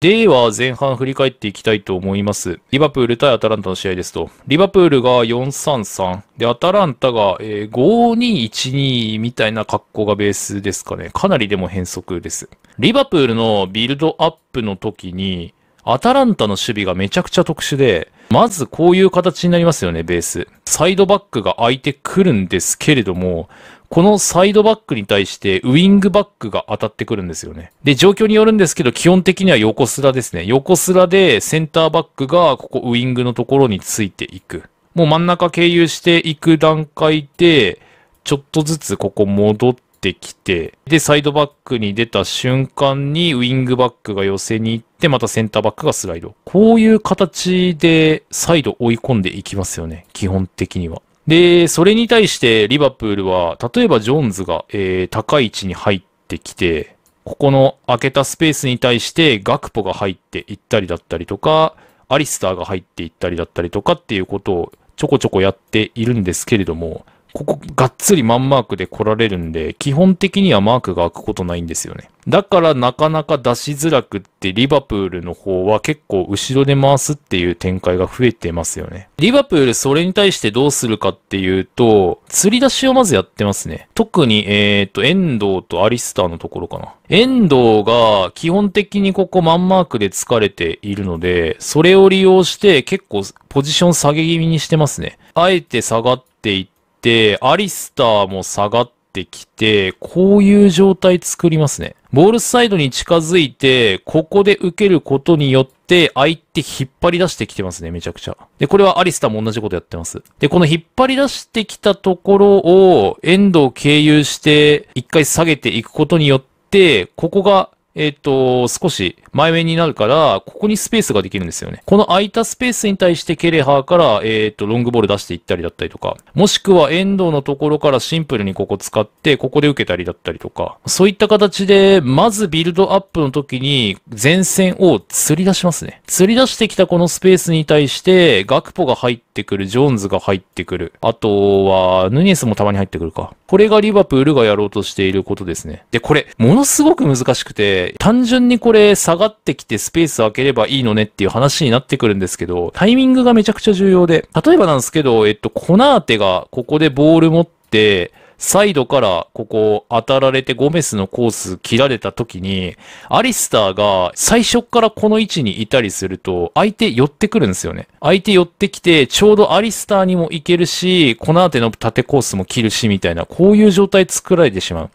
では前半振り返っていきたいと思います。リバプール対アタランタの試合ですと。リバプールが433。で、アタランタが、5212みたいな格好がベースですかね。かなりでも変則です。リバプールのビルドアップの時に、アタランタの守備がめちゃくちゃ特殊で、まずこういう形になりますよね、ベース。サイドバックが空いてくるんですけれども、このサイドバックに対してウィングバックが当たってくるんですよね。で、状況によるんですけど、基本的には横スラですね。横スラでセンターバックがここウィングのところについていく。もう真ん中経由していく段階で、ちょっとずつここ戻ってきて、で、サイドバックに出た瞬間にウィングバックが寄せに行って、またセンターバックがスライド。こういう形でサイド追い込んでいきますよね。基本的には。で、それに対してリバプールは、例えばジョーンズが、えー、高い位置に入ってきて、ここの開けたスペースに対してガクポが入っていったりだったりとか、アリスターが入っていったりだったりとかっていうことをちょこちょこやっているんですけれども、ここがっつりマンマークで来られるんで、基本的にはマークが開くことないんですよね。だからなかなか出しづらくってリバプールの方は結構後ろで回すっていう展開が増えてますよね。リバプールそれに対してどうするかっていうと、釣り出しをまずやってますね。特に、えっ、ー、と、遠藤とアリスターのところかな。遠藤が基本的にここマンマークで疲れているので、それを利用して結構ポジション下げ気味にしてますね。あえて下がっていって、て、アリスターも下がってきて、こういう状態作りますね。ボールサイドに近づいて、ここで受けることによって、相手引っ張り出してきてますね、めちゃくちゃ。で、これはアリスターも同じことやってます。で、この引っ張り出してきたところを、エンドを経由して、一回下げていくことによって、ここがえっ、と、少し前面になるから、ここにスペースができるんですよね。この空いたスペースに対してケレハーから、えっ、と、ロングボール出していったりだったりとか、もしくは遠藤のところからシンプルにここ使って、ここで受けたりだったりとか、そういった形で、まずビルドアップの時に前線を釣り出しますね。釣り出してきたこのスペースに対して、ガクポが入ってってくる、ジョーンズが入ってくる。あとは、ヌニスもたまに入ってくるか。これがリバプールがやろうとしていることですね。で、これ、ものすごく難しくて、単純にこれ下がってきてスペース開ければいいのねっていう話になってくるんですけど、タイミングがめちゃくちゃ重要で、例えばなんですけど、えっと、コナーテがここでボール持って、サイドからここ当たられてゴメスのコース切られた時に、アリスターが最初からこの位置にいたりすると、相手寄ってくるんですよね。相手寄ってきて、ちょうどアリスターにも行けるし、このーての縦コースも切るし、みたいな、こういう状態作られてしまう。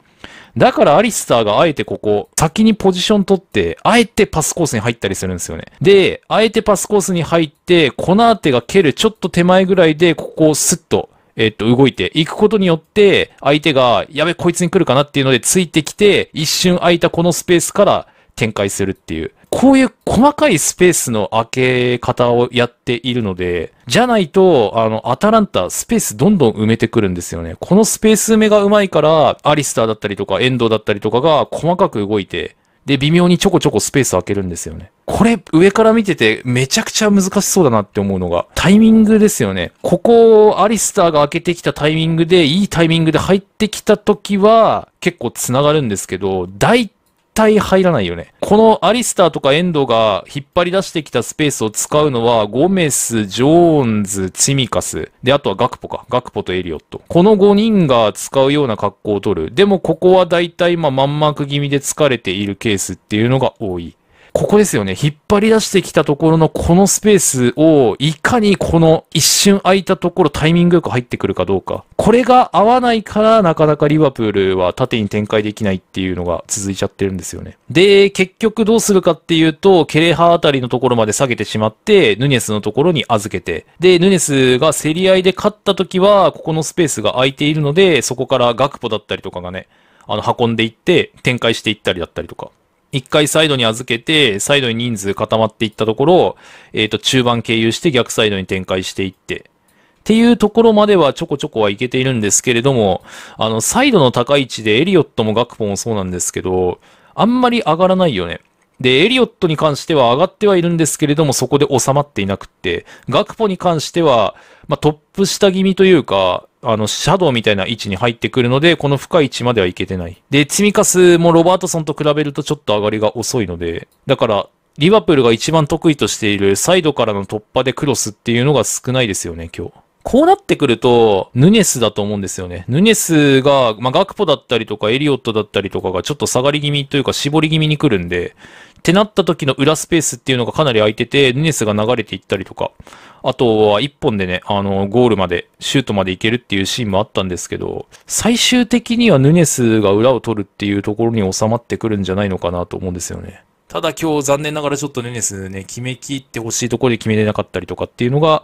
だからアリスターがあえてここ、先にポジション取って、あえてパスコースに入ったりするんですよね。で、あえてパスコースに入って、このーテが蹴るちょっと手前ぐらいで、ここをスッと、えっと、動いていくことによって、相手が、やべ、こいつに来るかなっていうので、ついてきて、一瞬空いたこのスペースから展開するっていう。こういう細かいスペースの開け方をやっているので、じゃないと、あの、アタランタ、スペースどんどん埋めてくるんですよね。このスペース埋めがうまいから、アリスターだったりとか、エンドだったりとかが細かく動いて、で、微妙にちょこちょこスペース開けるんですよね。これ上から見ててめちゃくちゃ難しそうだなって思うのが、タイミングですよね。ここをアリスターが開けてきたタイミングで、いいタイミングで入ってきた時は結構繋がるんですけど、大対入らないよね。このアリスターとかエンドが引っ張り出してきたスペースを使うのは、ゴメス、ジョーンズ、チミカス。で、あとはガクポか。ガクポとエリオット。この5人が使うような格好を取る。でも、ここは大体、まあ、まく気味で疲れているケースっていうのが多い。ここですよね。引っ張り出してきたところのこのスペースを、いかにこの一瞬空いたところタイミングよく入ってくるかどうか。これが合わないから、なかなかリバプールは縦に展開できないっていうのが続いちゃってるんですよね。で、結局どうするかっていうと、ケレハあたりのところまで下げてしまって、ヌネスのところに預けて。で、ヌネスが競り合いで勝った時は、ここのスペースが空いているので、そこからガクポだったりとかがね、あの、運んでいって、展開していったりだったりとか。一回サイドに預けて、サイドに人数固まっていったところ、えっ、ー、と、中盤経由して逆サイドに展開していって、っていうところまではちょこちょこはいけているんですけれども、あの、サイドの高い位置でエリオットもガクポもそうなんですけど、あんまり上がらないよね。で、エリオットに関しては上がってはいるんですけれども、そこで収まっていなくって、ガクポに関しては、まあ、トップ下気味というか、あの、シャドウみたいな位置に入ってくるので、この深い位置まではいけてない。で、積みカスもロバートソンと比べるとちょっと上がりが遅いので、だから、リバプールが一番得意としているサイドからの突破でクロスっていうのが少ないですよね、今日。こうなってくると、ヌネスだと思うんですよね。ヌネスが、まあ、ガクポだったりとか、エリオットだったりとかがちょっと下がり気味というか、絞り気味に来るんで、ってなった時の裏スペースっていうのがかなり空いてて、ヌネスが流れていったりとか、あとは一本でね、あの、ゴールまで、シュートまでいけるっていうシーンもあったんですけど、最終的にはヌネスが裏を取るっていうところに収まってくるんじゃないのかなと思うんですよね。ただ今日残念ながらちょっとヌネスね、決めきってほしいところで決めれなかったりとかっていうのが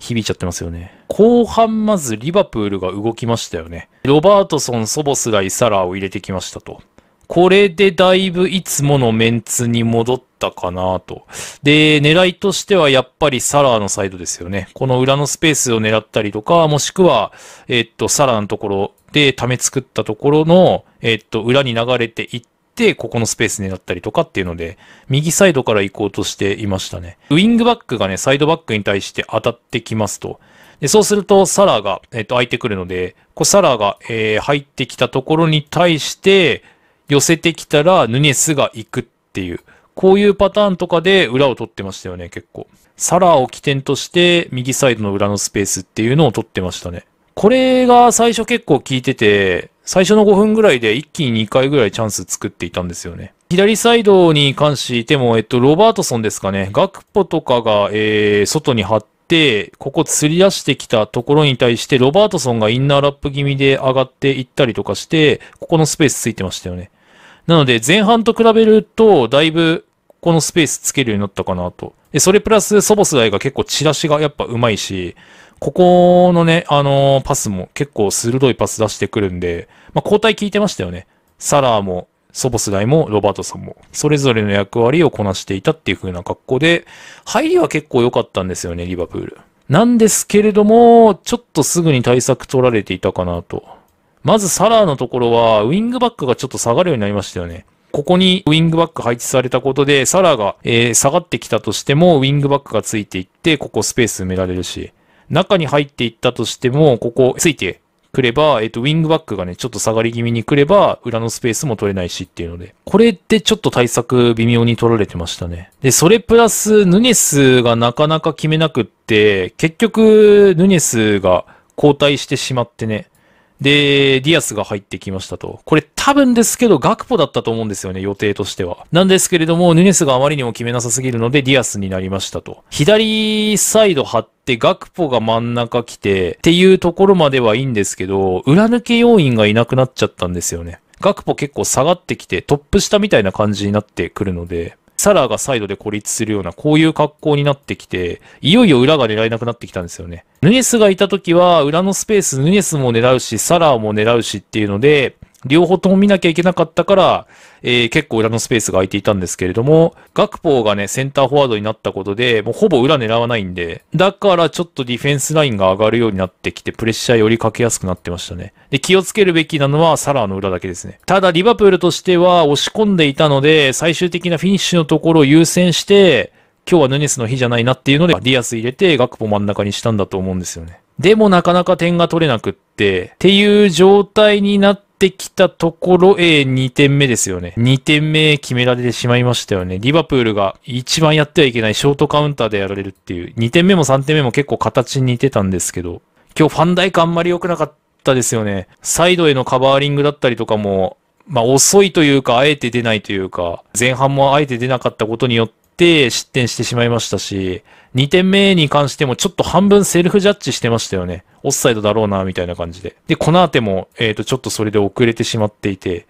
響いちゃってますよね。後半まずリバプールが動きましたよね。ロバートソン、ソボスライ、サラーを入れてきましたと。これでだいぶいつものメンツに戻ってったかなと。で、狙いとしてはやっぱりサラーのサイドですよね。この裏のスペースを狙ったりとか、もしくは、えっと、サラーのところで溜め作ったところの、えっと、裏に流れていって、ここのスペース狙ったりとかっていうので、右サイドから行こうとしていましたね。ウィングバックがね、サイドバックに対して当たってきますと。で、そうすると、サラーが、えっと、空いてくるので、こう、サラーが、えー、入ってきたところに対して、寄せてきたら、ヌネスが行くっていう。こういうパターンとかで裏を取ってましたよね、結構。サラーを起点として右サイドの裏のスペースっていうのを取ってましたね。これが最初結構効いてて、最初の5分ぐらいで一気に2回ぐらいチャンス作っていたんですよね。左サイドに関しても、えっと、ロバートソンですかね。ガクポとかが、えー、外に張って、ここ釣り出してきたところに対して、ロバートソンがインナーラップ気味で上がっていったりとかして、ここのスペースついてましたよね。なので、前半と比べると、だいぶ、このスペースつけるようになったかなと。で、それプラス、ソボスライが結構チラシがやっぱうまいし、ここのね、あのー、パスも結構鋭いパス出してくるんで、まあ、交代効いてましたよね。サラーも、ソボスライも、ロバートさんも、それぞれの役割をこなしていたっていう風な格好で、入りは結構良かったんですよね、リバプール。なんですけれども、ちょっとすぐに対策取られていたかなと。まずサラーのところは、ウィングバックがちょっと下がるようになりましたよね。ここにウィングバック配置されたことで、サラーが、えー、下がってきたとしても、ウィングバックがついていって、ここスペース埋められるし、中に入っていったとしても、ここついてくれば、えっ、ー、と、ウィングバックがね、ちょっと下がり気味に来れば、裏のスペースも取れないしっていうので、これってちょっと対策微妙に取られてましたね。で、それプラス、ヌネスがなかなか決めなくって、結局、ヌネスが交代してしまってね、で、ディアスが入ってきましたと。これ多分ですけど、学ポだったと思うんですよね、予定としては。なんですけれども、ヌネスがあまりにも決めなさすぎるので、ディアスになりましたと。左サイド張って、学ポが真ん中来て、っていうところまではいいんですけど、裏抜け要員がいなくなっちゃったんですよね。学ポ結構下がってきて、トップ下みたいな感じになってくるので、サラーがサイドで孤立するような、こういう格好になってきて、いよいよ裏が狙えなくなってきたんですよね。ヌネスがいた時は、裏のスペース、ヌネスも狙うし、サラーも狙うしっていうので、両方とも見なきゃいけなかったから、えー、結構裏のスペースが空いていたんですけれども、学法がね、センターフォワードになったことで、もうほぼ裏狙わないんで、だからちょっとディフェンスラインが上がるようになってきて、プレッシャーよりかけやすくなってましたね。で、気をつけるべきなのはサラーの裏だけですね。ただ、リバプールとしては押し込んでいたので、最終的なフィニッシュのところを優先して、今日はヌネスの日じゃないなっていうので、ディアス入れて、学法真ん中にしたんだと思うんですよね。でもなかなか点が取れなくって、っていう状態になって、てきたところ、え2点目ですよね。2点目決められてしまいましたよね。リバプールが一番やってはいけないショートカウンターでやられるっていう。2点目も3点目も結構形に似てたんですけど、今日ファンダイクあんまり良くなかったですよね。サイドへのカバーリングだったりとかも、まあ遅いというか、あえて出ないというか、前半もあえて出なかったことによって失点してしまいましたし、2点目に関してもちょっと半分セルフジャッジしてましたよね。オフサイドだろうな、みたいな感じで。で、この後も、えっ、ー、と、ちょっとそれで遅れてしまっていて、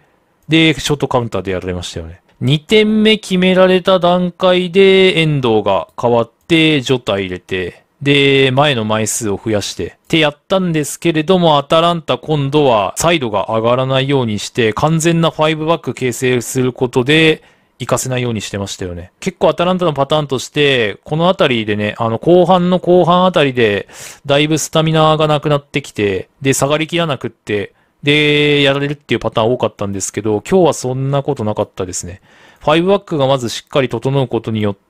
で、ショートカウンターでやられましたよね。2点目決められた段階で、遠藤が変わって、ジョタ入れて、で、前の枚数を増やして、ってやったんですけれども、アタランタ今度はサイドが上がらないようにして、完全な5バック形成することで、行かせないようにしてましたよね。結構アタランタのパターンとして、この辺りでね、あの、後半の後半あたりで、だいぶスタミナがなくなってきて、で、下がりきらなくって、で、やられるっていうパターン多かったんですけど、今日はそんなことなかったですね。5バックがまずしっかり整うことによって、、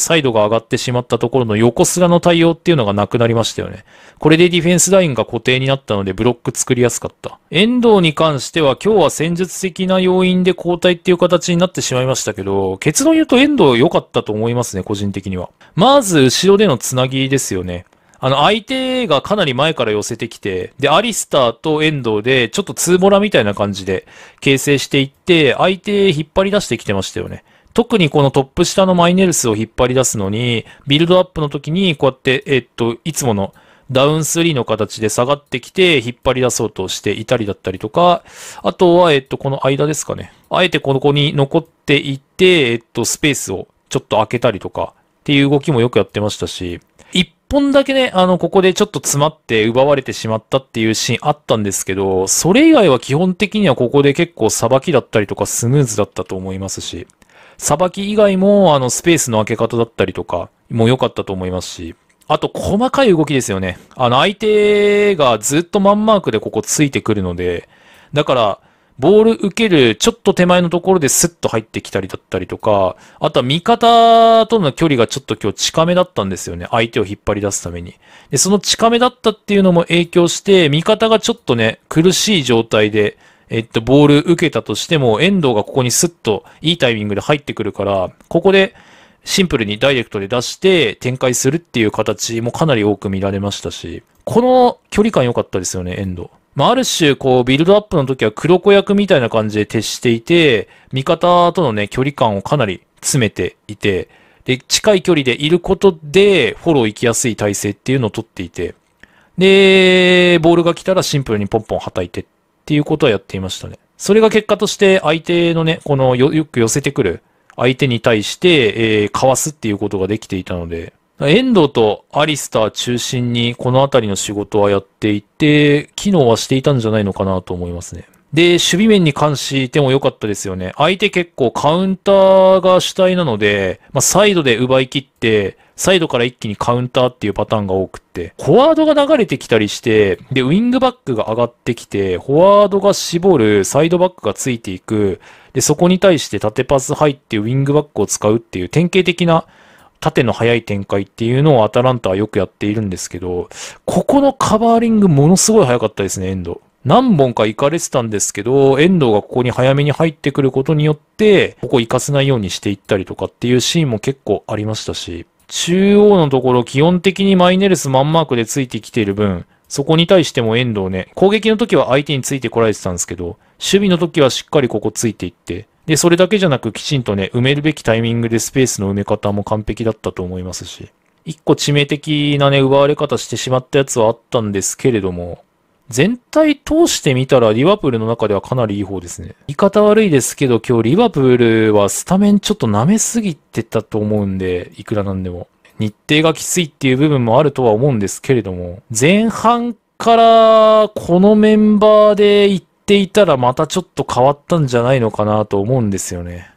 サイドが上がってしまったところの横すらの対応っていうのがなくなりましたよね。これでディフェンスラインが固定になったのでブロック作りやすかった。遠藤に関しては今日は戦術的な要因で交代っていう形になってしまいましたけど、結論言うと遠藤良かったと思いますね、個人的には。まず、後ろでのつなぎですよね。あの、相手がかなり前から寄せてきて、で、アリスターと遠藤で、ちょっとツーボラみたいな感じで形成していって、相手引っ張り出してきてましたよね。特にこのトップ下のマイネルスを引っ張り出すのに、ビルドアップの時にこうやって、えっと、いつものダウン3の形で下がってきて引っ張り出そうとしていたりだったりとか、あとは、えっと、この間ですかね。あえてここに残っていて、えっと、スペースをちょっと開けたりとかっていう動きもよくやってましたし、一本だけね、あの、ここでちょっと詰まって奪われてしまったっていうシーンあったんですけど、それ以外は基本的にはここで結構さばきだったりとかスムーズだったと思いますし、さばき以外も、あの、スペースの開け方だったりとか、も良かったと思いますし、あと、細かい動きですよね。あの、相手がずっとマンマークでここついてくるので、だから、ボール受けるちょっと手前のところでスッと入ってきたりだったりとか、あとは味方との距離がちょっと今日近めだったんですよね。相手を引っ張り出すために。で、その近めだったっていうのも影響して、味方がちょっとね、苦しい状態で、えっと、ボール受けたとしても、遠藤がここにスッといいタイミングで入ってくるから、ここでシンプルにダイレクトで出して展開するっていう形もかなり多く見られましたし、この距離感良かったですよね、遠藤。まあ、ある種、こう、ビルドアップの時は黒子役みたいな感じで徹していて、味方とのね、距離感をかなり詰めていて、で、近い距離でいることで、フォロー行きやすい体勢っていうのをとっていて、で、ボールが来たらシンプルにポンポンはたいてっっていうことはやっていましたね。それが結果として相手のね、このよ、よく寄せてくる相手に対して、えー、かわすっていうことができていたので、遠藤とアリスター中心にこのあたりの仕事はやっていて、機能はしていたんじゃないのかなと思いますね。で、守備面に関しても良かったですよね。相手結構カウンターが主体なので、まあ、サイドで奪い切って、サイドから一気にカウンターっていうパターンが多くって、フォワードが流れてきたりして、で、ウィングバックが上がってきて、フォワードが絞る、サイドバックがついていく、で、そこに対して縦パス入ってウィングバックを使うっていう典型的な縦の速い展開っていうのをアタランタはよくやっているんですけど、ここのカバーリングものすごい速かったですね、エンド。何本か行かれてたんですけど、エンドがここに早めに入ってくることによって、ここ行かせないようにしていったりとかっていうシーンも結構ありましたし、中央のところ基本的にマイネルスマンマークでついてきている分、そこに対しても遠藤ね、攻撃の時は相手についてこられてたんですけど、守備の時はしっかりここついていって、で、それだけじゃなくきちんとね、埋めるべきタイミングでスペースの埋め方も完璧だったと思いますし、一個致命的なね、奪われ方してしまったやつはあったんですけれども、全体通してみたら、リバプールの中ではかなりいい方ですね。言い方悪いですけど、今日リバプールはスタメンちょっと舐めすぎてたと思うんで、いくらなんでも。日程がきついっていう部分もあるとは思うんですけれども、前半からこのメンバーで行っていたらまたちょっと変わったんじゃないのかなと思うんですよね。